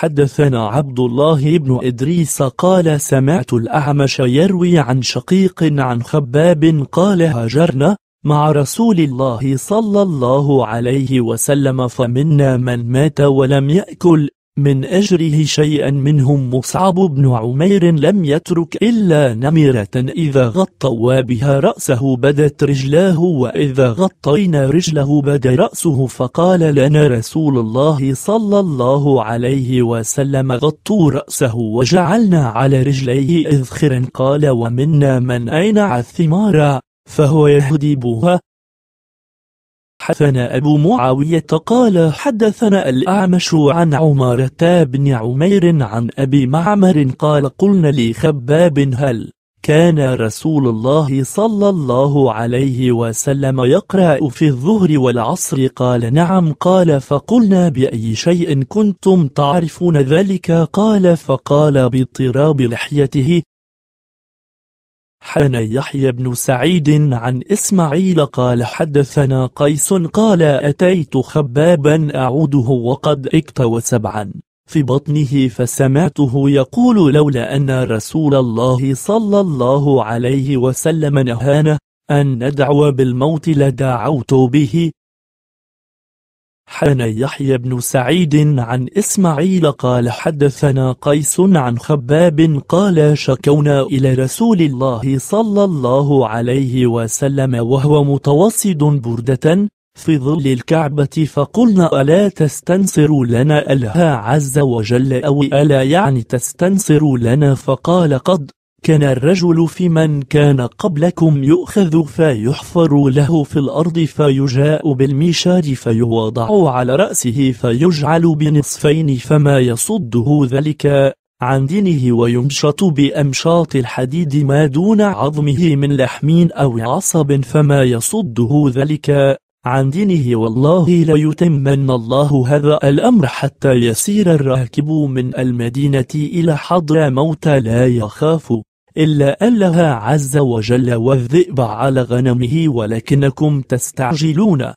حدثنا عبد الله بن إدريس قال سمعت الأعمش يروي عن شقيق عن خباب قال هاجرنا مع رسول الله صلى الله عليه وسلم فمنا من مات ولم يأكل من أجره شيئا منهم مصعب بن عمير لم يترك إلا نمرة إذا غطوا بها رأسه بدت رجلاه وإذا غطينا رجله بدا رأسه فقال لنا رسول الله صلى الله عليه وسلم غطوا رأسه وجعلنا على رجليه إذخرا قال ومنا من أينع الثمار فهو يهدبها حدثنا أبو معاوية قال حدثنا الأعمش عن عمارة بن عمير عن أبي معمر قال قلنا لخباب هل كان رسول الله صلى الله عليه وسلم يقرأ في الظهر والعصر قال نعم قال فقلنا بأي شيء كنتم تعرفون ذلك قال فقال باضطراب لحيته حدثنا يحيى بن سعيد عن إسماعيل قال حدثنا قيس قال أتيت خبابا أعوده وقد اكتوى سبعا في بطنه فسمعته يقول لولا أن رسول الله صلى الله عليه وسلم نهانا أن ندعو بالموت لدعوت به حدثنا يحيى بن سعيد عن إسماعيل قال حدثنا قيس عن خباب قال شكونا إلى رسول الله صلى الله عليه وسلم وهو متوسد بردة في ظل الكعبة فقلنا ألا تستنصر لنا ألها عز وجل أو ألا يعني تستنصر لنا فقال قد كان الرجل في من كان قبلكم يؤخذ فيحفر له في الأرض فيجاء بالميشار فيوضع على رأسه فيجعل بنصفين فما يصده ذلك عن دينه ويمشط بأمشاط الحديد ما دون عظمه من لحم أو عصب فما يصده ذلك عن دينه والله ليتمن الله هذا الأمر حتى يسير الراكب من المدينة إلى حضر موت لا يخاف إلا أنها عز وجل والذئب على غنمه ولكنكم تستعجلون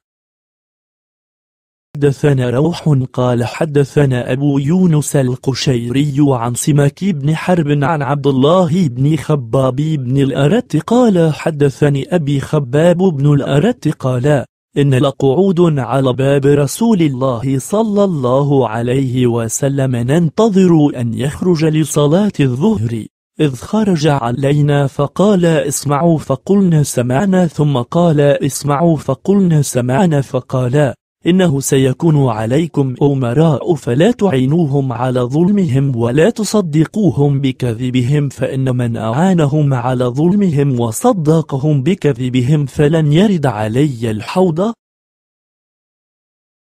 حدثنا روح قال حدثنا أبو يونس القشيري عن سماك بن حرب عن عبد الله بن خباب بن الأرت قال حدثني أبي خباب بن الأرت قال إن لقعود على باب رسول الله صلى الله عليه وسلم ننتظر أن يخرج لصلاة الظهر إذ خرج علينا فقال اسمعوا فقلنا سمعنا ثم قال اسمعوا فقلنا سمعنا فقال إنه سيكون عليكم أمراء فلا تعينوهم على ظلمهم ولا تصدقوهم بكذبهم فإن من أعانهم على ظلمهم وصدقهم بكذبهم فلن يرد علي الحوض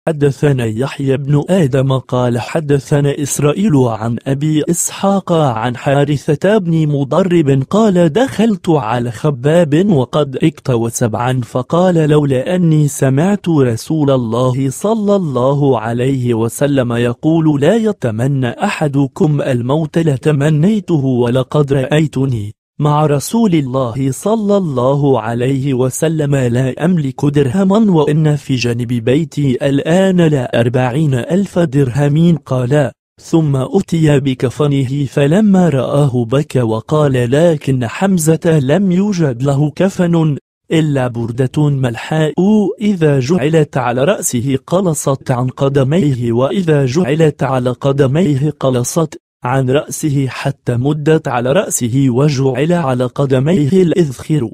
حدثنا يحيى بن آدم قال حدثنا إسرائيل عن أبي إسحاق عن حارثة بن مضرب قال دخلت على خباب وقد اكتوى سبعا فقال لولا أني سمعت رسول الله صلى الله عليه وسلم يقول لا يتمنى أحدكم الموت لتمنيته ولقد رأيتني مع رسول الله صلى الله عليه وسلم لا أملك درهما وإن في جانب بيتي الآن لا أربعين ألف درهم قال ثم أتي بكفنه فلما رآه بكى وقال لكن حمزة لم يوجد له كفن إلا بردة ملحاء إذا جعلت على رأسه قلصت عن قدميه وإذا جعلت على قدميه قلصت عن رأسه حتى مدت على رأسه وجعل على قدميه الإذخر